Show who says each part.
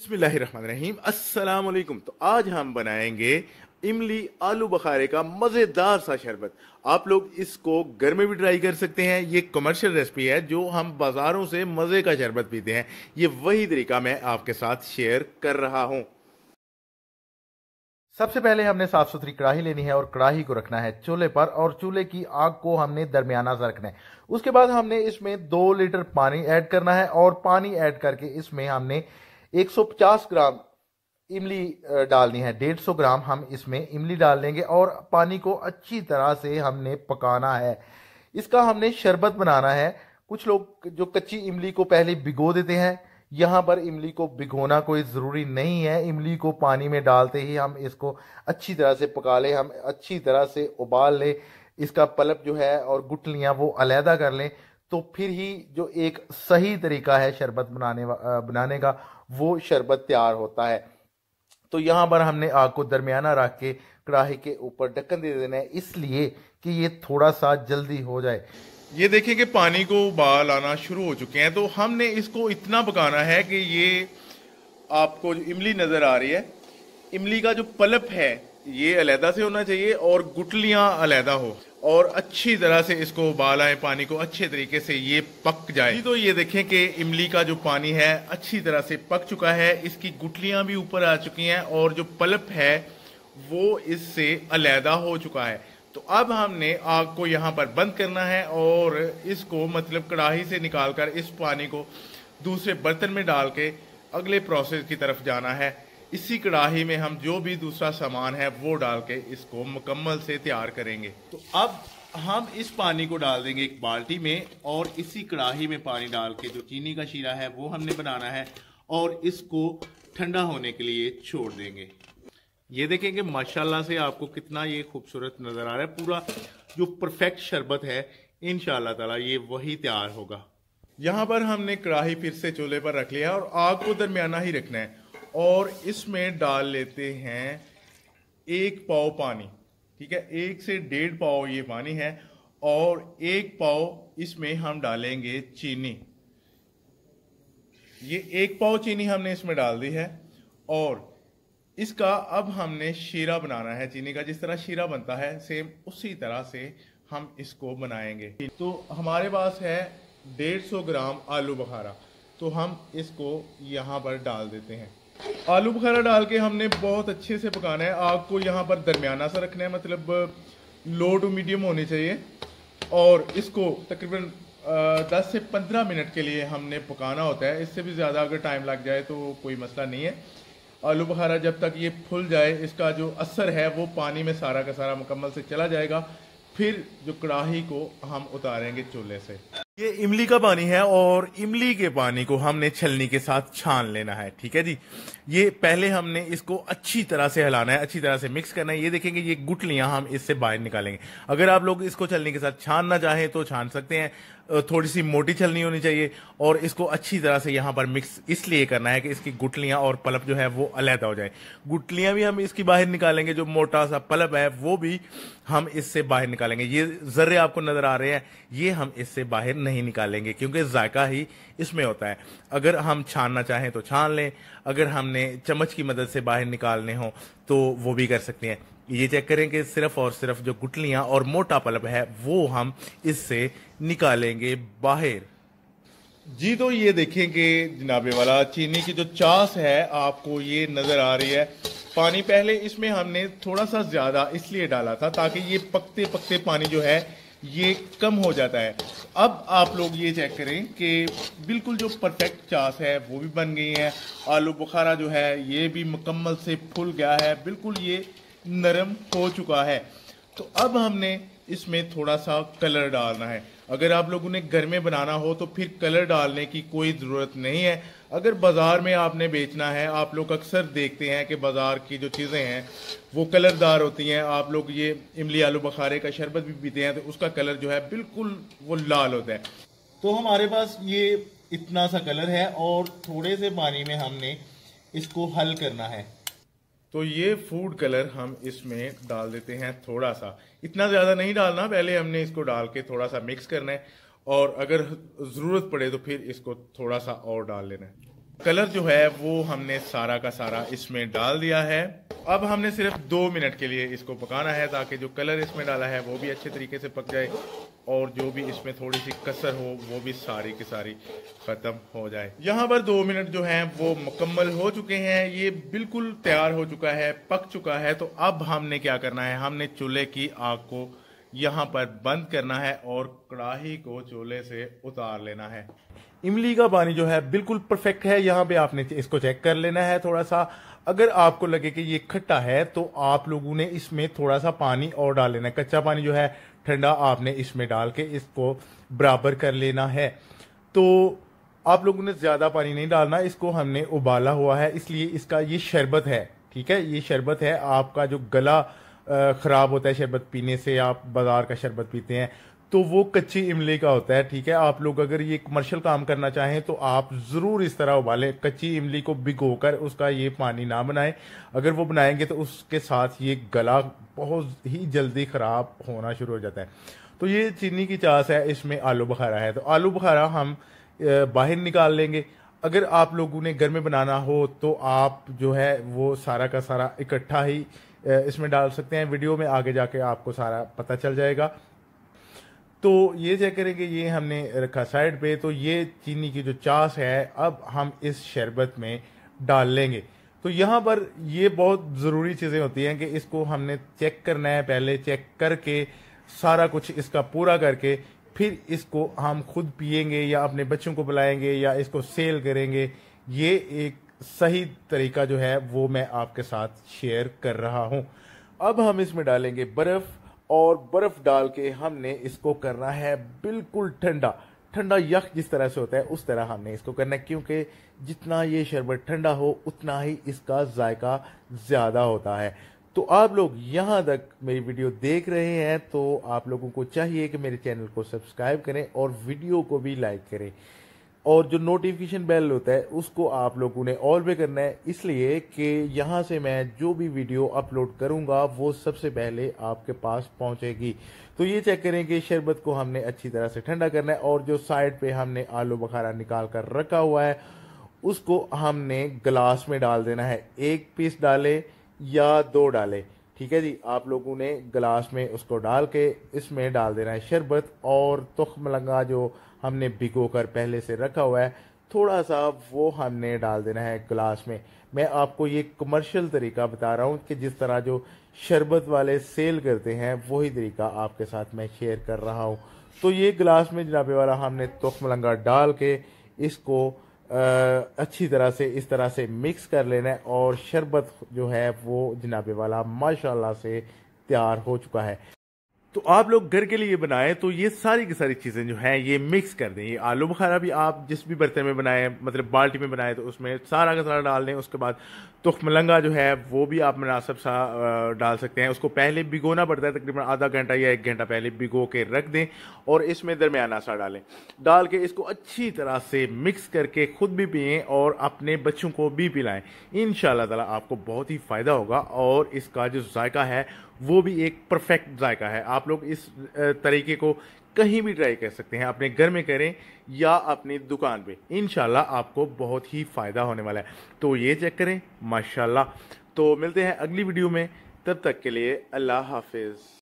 Speaker 1: अस्सलाम वालेकुम तो आज हम बनाएंगे इमली आलू बखारे का मज़ेदार सा शरबत आप लोग इसको घर में भी ट्राई कर सकते हैं ये कमर्शियल रेसिपी है जो हम बाज़ारों से मज़े का शरबत पीते हैं ये वही तरीका मैं आपके साथ शेयर कर रहा हूँ सबसे पहले हमने साफ सुथरी कढ़ाई लेनी है और कढ़ाई को रखना है चूल्हे पर और चूल्हे की आग को हमने दरमियाना सा रखना है उसके बाद हमने इसमें दो लीटर पानी ऐड करना है और पानी ऐड करके इसमें हमने 150 ग्राम इमली डालनी है 150 ग्राम हम इसमें इमली डाल लेंगे और पानी को अच्छी तरह से हमने पकाना है इसका हमने शरबत बनाना है कुछ लोग जो कच्ची इमली को पहले भिगो देते हैं यहाँ पर इमली को भिगोना कोई ज़रूरी नहीं है इमली को पानी में डालते ही हम इसको अच्छी तरह से पका लें हम अच्छी तरह से उबाल लें इसका पल्प जो है और गुटलियाँ वो अलहदा कर लें तो फिर ही जो एक सही तरीका है शरबत बनाने बनाने का वो शरबत तैयार होता है तो यहाँ पर हमने आग को दरमियाना रख के कढ़ाई के ऊपर ढक्कन दे देना है इसलिए कि ये थोड़ा सा जल्दी हो जाए ये देखें कि पानी को उबाल आना शुरू हो चुके हैं तो हमने इसको इतना पकाना है कि ये आपको जो इमली नज़र आ रही है इमली का जो पल्प है ये अलहदा से होना चाहिए और गुटलियाँ अलहदा हो और अच्छी तरह से इसको उबालाएं पानी को अच्छे तरीके से ये पक जाए तो ये देखें कि इमली का जो पानी है अच्छी तरह से पक चुका है इसकी गुटलियां भी ऊपर आ चुकी हैं और जो पल्प है वो इससे अलहदा हो चुका है तो अब हमने आग को यहाँ पर बंद करना है और इसको मतलब कड़ाही से निकाल कर इस पानी को दूसरे बर्तन में डाल के अगले प्रोसेस की तरफ जाना है इसी कढ़ाही में हम जो भी दूसरा सामान है वो डाल के इसको मुकम्मल से तैयार करेंगे तो अब हम इस पानी को डाल देंगे एक बाल्टी में और इसी कढ़ाही में पानी डाल के जो चीनी का शीरा है वो हमने बनाना है और इसको ठंडा होने के लिए छोड़ देंगे ये देखेंगे माशाल्लाह से आपको कितना ये खूबसूरत नज़र आ रहा है पूरा जो परफेक्ट शरबत है इन ताला ये वही तैयार होगा यहाँ पर हमने कढ़ाही फिर से चूल्हे पर रख लिया और आग को दरमियाना ही रखना है और इसमें डाल लेते हैं एक पाव पानी ठीक है एक से डेढ़ पाव ये पानी है और एक पाव इसमें हम डालेंगे चीनी ये एक पाव चीनी हमने इसमें डाल दी है और इसका अब हमने शीरा बनाना है चीनी का जिस तरह शीरा बनता है सेम उसी तरह से हम इसको बनाएंगे तो हमारे पास है 150 ग्राम आलू बखारा तो हम इसको यहाँ पर डाल देते हैं आलू बुखारा डाल के हमने बहुत अच्छे से पकाना है आग को यहाँ पर दरमियाना सा रखना है मतलब लो टू मीडियम होनी चाहिए और इसको तकरीबन 10 से 15 मिनट के लिए हमने पकाना होता है इससे भी ज़्यादा अगर टाइम लग जाए तो कोई मसला नहीं है आलू बुखारा जब तक ये फूल जाए इसका जो असर है वो पानी में सारा का सारा मुकम्मल से चला जाएगा फिर जो कढ़ाही को हम उतारेंगे चूल्हे से ये इमली का पानी है और इमली के पानी को हमने छलनी के साथ छान लेना है ठीक है जी ये पहले हमने इसको अच्छी तरह से हिलाना है अच्छी तरह से मिक्स करना है ये देखेंगे ये गुटलियां हम इससे बाहर निकालेंगे अगर आप लोग इसको छलनी के साथ छानना चाहें तो छान सकते हैं थोड़ी सी मोटी छलनी होनी चाहिए और इसको अच्छी तरह से यहां पर मिक्स इसलिए करना है कि इसकी गुटलियां और पलप जो है वो अलहदा हो जाए गुटलियां भी हम इसकी बाहर निकालेंगे जो मोटा सा पलप है वो भी हम इससे बाहर निकालेंगे ये जर्रे आपको नजर आ रहे हैं ये हम इससे बाहर नहीं निकालेंगे क्योंकि जायका ही इसमें होता है अगर हम छानना चाहें तो छान लें अगर हमने अपने चम्मच की मदद से बाहर निकालने हो तो वो भी कर सकते हैं ये चेक करें कि सिर्फ और सिर्फ जो गुटलियां और मोटा पल्ब है वो हम इससे निकालेंगे बाहर जी तो ये देखें कि जनाबे वाला चीनी की जो चास है आपको ये नज़र आ रही है पानी पहले इसमें हमने थोड़ा सा ज़्यादा इसलिए डाला था ताकि ये पकते पकते पानी जो है ये कम हो जाता है अब आप लोग ये चेक करें कि बिल्कुल जो परफेक्ट चास है वो भी बन गई है आलू बुखारा जो है ये भी मुकम्मल से फूल गया है बिल्कुल ये नरम हो चुका है तो अब हमने इसमें थोड़ा सा कलर डालना है अगर आप लोग उन्हें घर में बनाना हो तो फिर कलर डालने की कोई ज़रूरत नहीं है अगर बाज़ार में आपने बेचना है आप लोग अक्सर देखते हैं कि बाज़ार की जो चीज़ें हैं वो कलरदार होती हैं आप लोग ये इमली आलू बखारे का शरबत भी पीते हैं तो उसका कलर जो है बिल्कुल वो लाल होता है तो हमारे पास ये इतना सा कलर है और थोड़े से पानी में हमने इसको हल करना है तो ये फूड कलर हम इसमें डाल देते हैं थोड़ा सा इतना ज़्यादा नहीं डालना पहले हमने इसको डाल के थोड़ा सा मिक्स करना है और अगर ज़रूरत पड़े तो फिर इसको थोड़ा सा और डाल लेना है कलर जो है वो हमने सारा का सारा इसमें डाल दिया है अब हमने सिर्फ दो मिनट के लिए इसको पकाना है ताकि जो कलर इसमें डाला है वो भी अच्छे तरीके से पक जाए और जो भी इसमें थोड़ी सी कसर हो वो भी सारी की सारी ख़त्म हो जाए यहाँ पर दो मिनट जो हैं वो मुकम्मल हो चुके हैं ये बिल्कुल तैयार हो चुका है पक चुका है तो अब हमने क्या करना है हमने चूल्हे की आग को यहाँ पर बंद करना है और कड़ाही को चूल्हे से उतार लेना है इमली का पानी जो है बिल्कुल परफेक्ट है यहाँ पे आपने इसको चेक कर लेना है थोड़ा सा अगर आपको लगे कि ये खट्टा है तो आप लोगों ने इसमें थोड़ा सा पानी और डाल लेना है कच्चा पानी जो है ठंडा आपने इसमें डाल के इसको बराबर कर लेना है तो आप लोगों ने ज़्यादा पानी नहीं डालना इसको हमने उबाला हुआ है इसलिए इसका ये शरबत है ठीक है ये शरबत है आपका जो गला ख़राब होता है शरबत पीने से आप बाज़ार का शरबत पीते हैं तो वो कच्ची इमली का होता है ठीक है आप लोग अगर ये कमर्शियल काम करना चाहें तो आप ज़रूर इस तरह उबालें कच्ची इमली को भिगो कर उसका ये पानी ना बनाएं अगर वो बनाएंगे तो उसके साथ ये गला बहुत ही जल्दी ख़राब होना शुरू हो जाता है तो ये चीनी की चास है इसमें आलू बुखारा है तो आलू बुखारा हम बाहर निकाल लेंगे अगर आप लोगों ने घर में बनाना हो तो आप जो है वो सारा का सारा इकट्ठा ही इसमें डाल सकते हैं वीडियो में आगे जाके आपको सारा पता चल जाएगा तो ये चेक करेंगे ये हमने रखा साइड पे तो ये चीनी की जो चास है अब हम इस शरबत में डाल लेंगे तो यहाँ पर ये बहुत ज़रूरी चीज़ें होती हैं कि इसको हमने चेक करना है पहले चेक करके सारा कुछ इसका पूरा करके फिर इसको हम खुद पियेंगे या अपने बच्चों को बुलाएंगे या इसको सेल करेंगे ये एक सही तरीका जो है वो मैं आपके साथ शेयर कर रहा हूँ अब हम इसमें डालेंगे बर्फ़ और बर्फ़ डाल के हमने इसको करना है बिल्कुल ठंडा ठंडा यख जिस तरह से होता है उस तरह हमने इसको करना है क्योंकि जितना ये शरबत ठंडा हो उतना ही इसका जायका ज़्यादा होता है तो आप लोग यहां तक मेरी वीडियो देख रहे हैं तो आप लोगों को चाहिए कि मेरे चैनल को सब्सक्राइब करें और वीडियो को भी लाइक करें और जो नोटिफिकेशन बेल होता है उसको आप लोगों ने ऑल पे करना है इसलिए कि यहां से मैं जो भी वीडियो अपलोड करूंगा वो सबसे पहले आपके पास पहुंचेगी तो ये चेक करें कि शरबत को हमने अच्छी तरह से ठंडा करना है और जो साइड पे हमने आलू बखारा निकाल कर रखा हुआ है उसको हमने ग्लास में डाल देना है एक पीस डालें या दो डालें ठीक है जी आप लोगों ने गिलास में उसको डाल के इसमें डाल देना है शरबत और तुख मलंगा जो हमने भिगो कर पहले से रखा हुआ है थोड़ा सा वो हमने डाल देना है गिलास में मैं आपको ये कमर्शियल तरीका बता रहा हूँ कि जिस तरह जो शरबत वाले सेल करते हैं वही तरीका आपके साथ मैं शेयर कर रहा हूँ तो ये गिलास में जनाबे वाला हमने तुख मलंगा डाल के इसको अच्छी तरह से इस तरह से मिक्स कर लेना है और शरबत जो है वो जनाबे वाला माशाल्लाह से तैयार हो चुका है तो आप लोग घर के लिए बनाएं तो ये सारी की सारी चीज़ें जो हैं ये मिक्स कर दें ये आलू बुखारा भी आप जिस भी बर्तन में बनाएं मतलब बाल्टी में बनाएं तो उसमें सारा का सारा डाल दें उसके बाद तुख मलंगा जो है वो भी आप मुनासब सा डाल सकते हैं उसको पहले भिगोना पड़ता है तकरीबन आधा घंटा या एक घंटा पहले भिगो के रख दें और इसमें दरमियाना सा डालें डाल के इसको अच्छी तरह से मिक्स करके ख़ुद भी पिए और अपने बच्चों को भी पिलाएं इन शाह आपको बहुत ही फ़ायदा होगा और इसका जो जायका है वो भी एक परफेक्ट जायका है आप लोग इस तरीके को कहीं भी ट्राई कर सकते हैं अपने घर में करें या अपनी दुकान पे इन आपको बहुत ही फ़ायदा होने वाला है तो ये चेक करें माशाल्लाह तो मिलते हैं अगली वीडियो में तब तक के लिए अल्लाह हाफिज़